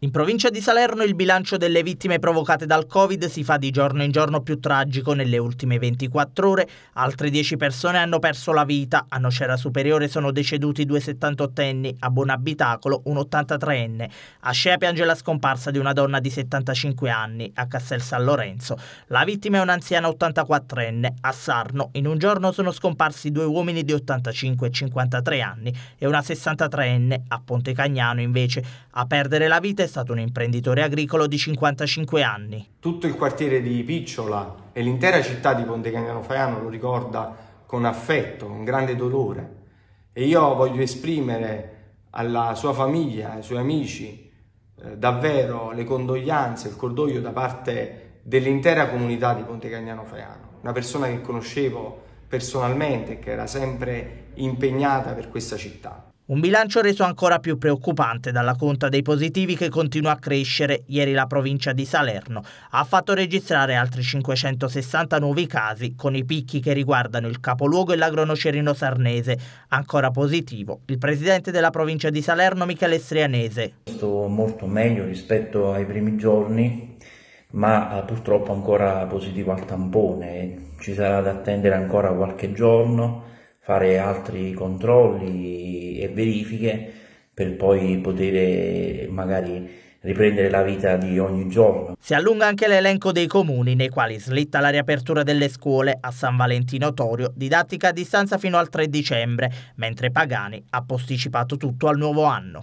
In provincia di Salerno il bilancio delle vittime provocate dal Covid si fa di giorno in giorno più tragico. Nelle ultime 24 ore altre 10 persone hanno perso la vita. A Nocera Superiore sono deceduti due 78enni, a Buonabitacolo un 83enne. A Scea piange la scomparsa di una donna di 75 anni, a Castel San Lorenzo. La vittima è un'anziana 84enne. A Sarno in un giorno sono scomparsi due uomini di 85 e 53 anni e una 63enne. A Ponte Cagnano invece a perdere la vita è stato un imprenditore agricolo di 55 anni. Tutto il quartiere di Picciola e l'intera città di Ponte Cagnano Faiano lo ricorda con affetto, con grande dolore. E io voglio esprimere alla sua famiglia, ai suoi amici, eh, davvero le condoglianze, il cordoglio da parte dell'intera comunità di Ponte Cagnano Faiano. Una persona che conoscevo personalmente, e che era sempre impegnata per questa città. Un bilancio reso ancora più preoccupante dalla conta dei positivi che continua a crescere. Ieri la provincia di Salerno ha fatto registrare altri 560 nuovi casi, con i picchi che riguardano il capoluogo e l'agronocerino sarnese. Ancora positivo il presidente della provincia di Salerno, Michele Strianese. Sto molto meglio rispetto ai primi giorni, ma eh, purtroppo ancora positivo al tampone. Ci sarà da attendere ancora qualche giorno fare altri controlli e verifiche per poi poter eh, magari riprendere la vita di ogni giorno. Si allunga anche l'elenco dei comuni nei quali slitta la riapertura delle scuole a San Valentino Torio, didattica a distanza fino al 3 dicembre, mentre Pagani ha posticipato tutto al nuovo anno.